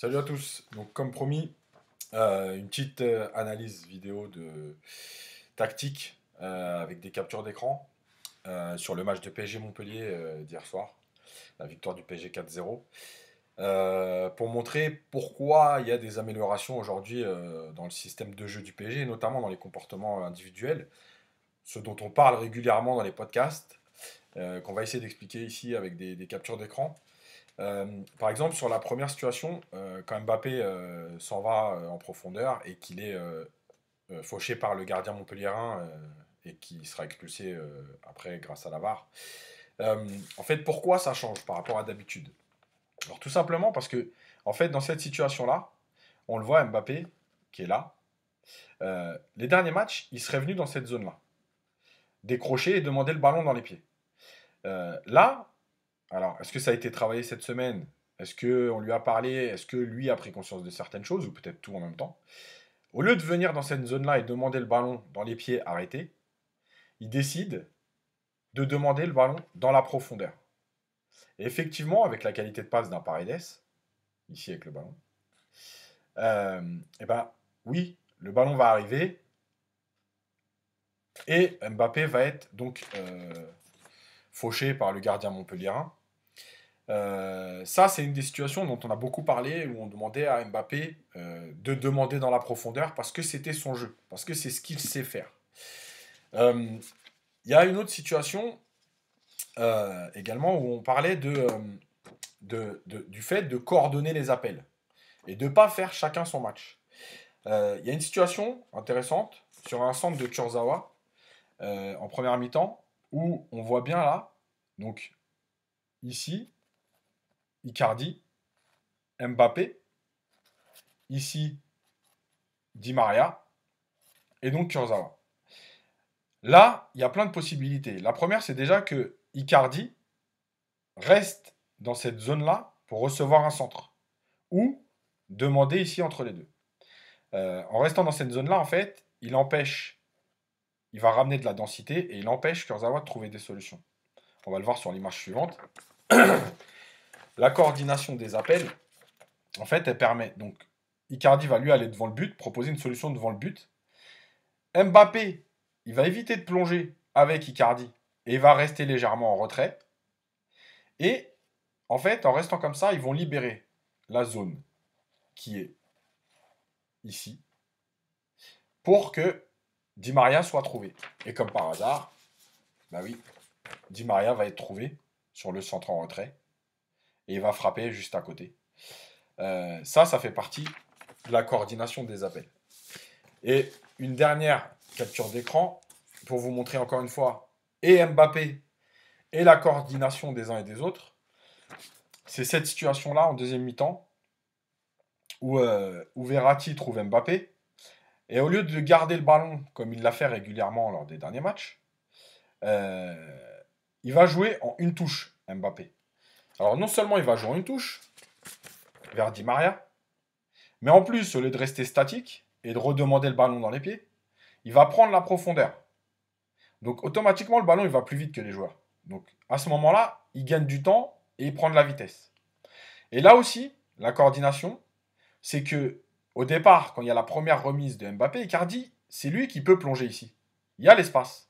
Salut à tous. Donc, comme promis, euh, une petite euh, analyse vidéo de tactique euh, avec des captures d'écran sur le match de PSG Montpellier d'hier soir, la victoire du PSG 4-0, pour montrer pourquoi il y a des améliorations aujourd'hui dans le système de jeu du PSG, notamment dans les comportements individuels, ce dont on parle régulièrement dans les podcasts, qu'on va essayer d'expliquer ici avec des captures d'écran. Euh, par exemple, sur la première situation, euh, quand Mbappé euh, s'en va en profondeur et qu'il est fauché par le gardien montpelliérain et qui sera expulsé après grâce à la VAR. en fait, pourquoi ça change par rapport à d'habitude Alors tout simplement parce que, en fait, dans cette situation-là, on le voit Mbappé qui est là. les derniers matchs, il serait venu dans cette zone-là, décrocher et demander le ballon dans les pieds. là, alors, est-ce que ça a été travaillé cette semaine Est-ce qu'on lui a parlé Est-ce que lui a pris conscience de certaines choses Ou peut-être tout en même temps Au lieu de venir dans cette zone-là et demander le ballon dans les pieds arrêtés, il décide de demander le ballon dans la profondeur. Et effectivement, avec la qualité de passe d'un Paredes, ici avec le ballon, euh, eh et ben, oui, le ballon va arriver et Mbappé va être donc euh, fauché par le gardien montpelliérain euh, ça, c'est une des situations dont on a beaucoup parlé, où on demandait à Mbappé euh, de demander dans la profondeur parce que c'était son jeu, parce que c'est ce qu'il sait faire. Euh, il y a une autre situation également où on parlait de, du fait de coordonner les appels et de ne pas faire chacun son match. Il y a une situation intéressante sur un centre de Kurzawa en première mi-temps où on voit bien là, donc ici, Icardi, Mbappé, ici Di Maria et donc Kurzawa. Là, il y a plein de possibilités. La première, c'est déjà que Icardi reste dans cette zone-là pour recevoir un centre ou demander ici entre les deux. Euh, en restant dans cette zone-là, en fait, il empêche, il va ramener de la densité et il empêche Kurzawa de trouver des solutions. On va le voir sur l'image suivante. La coordination des appels, en fait, elle permet. Donc, Icardi va lui aller devant le but, proposer une solution devant le but. Mbappé, il va éviter de plonger avec Icardi et il va rester légèrement en retrait. Et en fait, en restant comme ça, ils vont libérer la zone qui est ici pour que Di Maria soit trouvé. Et comme par hasard, bah oui, Di Maria va être trouvé sur le centre en retrait et il va frapper juste à côté. Euh, ça, ça fait partie de la coordination des appels. Et une dernière capture d'écran pour vous montrer encore une fois et Mbappé et la coordination des uns et des autres. C'est cette situation-là en deuxième mi-temps où, euh, Verratti trouve Mbappé. Et au lieu de garder le ballon comme il l'a fait régulièrement lors des derniers matchs, euh, il va jouer en une touche, Mbappé. Alors non seulement il va jouer une touche vers Di Maria, mais en plus, au lieu de rester statique et de redemander le ballon dans les pieds, il va prendre la profondeur. Donc automatiquement, le ballon, il va plus vite que les joueurs. Donc à ce moment-là, il gagne du temps et il prend de la vitesse. Et là aussi, la coordination, c'est que au départ, quand il y a la première remise de Mbappé, Icardi, c'est lui qui peut plonger ici. Il y a l'espace.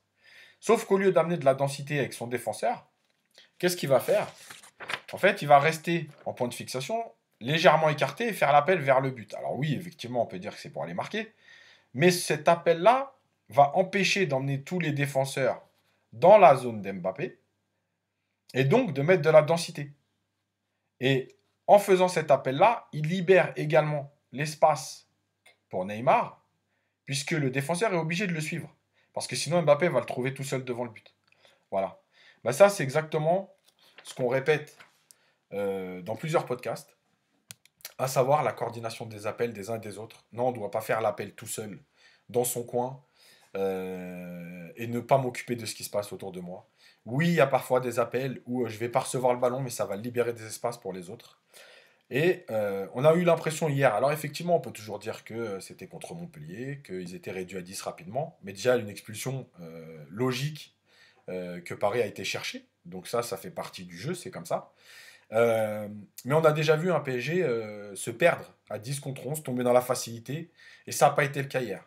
Sauf qu'au lieu d'amener de la densité avec son défenseur, qu'est-ce qu'il va faire en fait, il va rester en point de fixation légèrement écarté et faire l'appel vers le but. Alors oui, effectivement, on peut dire que c'est pour aller marquer, mais cet appel-là va empêcher d'emmener tous les défenseurs dans la zone d'Mbappé et donc de mettre de la densité. Et en faisant cet appel-là, il libère également l'espace pour Neymar, puisque le défenseur est obligé de le suivre. Parce que sinon, Mbappé va le trouver tout seul devant le but. Voilà. Bah ça, c'est exactement ce qu'on répète euh, dans plusieurs podcasts, à savoir la coordination des appels des uns et des autres. Non, on ne doit pas faire l'appel tout seul, dans son coin, euh, et ne pas m'occuper de ce qui se passe autour de moi. Oui, il y a parfois des appels où euh, je vais pas recevoir le ballon, mais ça va libérer des espaces pour les autres. Et on a eu l'impression hier, alors effectivement, on peut toujours dire que c'était contre Montpellier, qu'ils étaient réduits à 10 rapidement, mais déjà une expulsion logique que Paris a été cherchée, Donc ça, ça fait partie du jeu, c'est comme ça. Euh, mais on a déjà vu un PSG euh, se perdre à 10 contre 11, tomber dans la facilité, et ça n'a pas été le cas hier.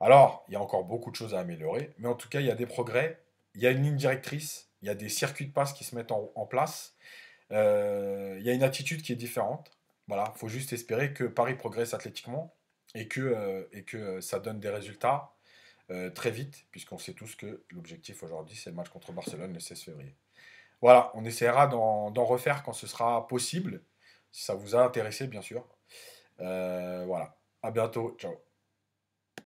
Alors, il y a encore beaucoup de choses à améliorer, mais en tout cas, il y a des progrès, il y a une ligne directrice, il y a des circuits de passe qui se mettent en, place, euh, il y a une attitude qui est différente. Voilà, il faut juste espérer que Paris progresse athlétiquement et que, et que ça donne des résultats très vite, puisqu'on sait tous que l'objectif aujourd'hui, c'est le match contre Barcelone le 16 février. Voilà, on essaiera d'en refaire quand ce sera possible, si ça vous a intéressé, bien sûr. Euh, voilà, à bientôt, ciao.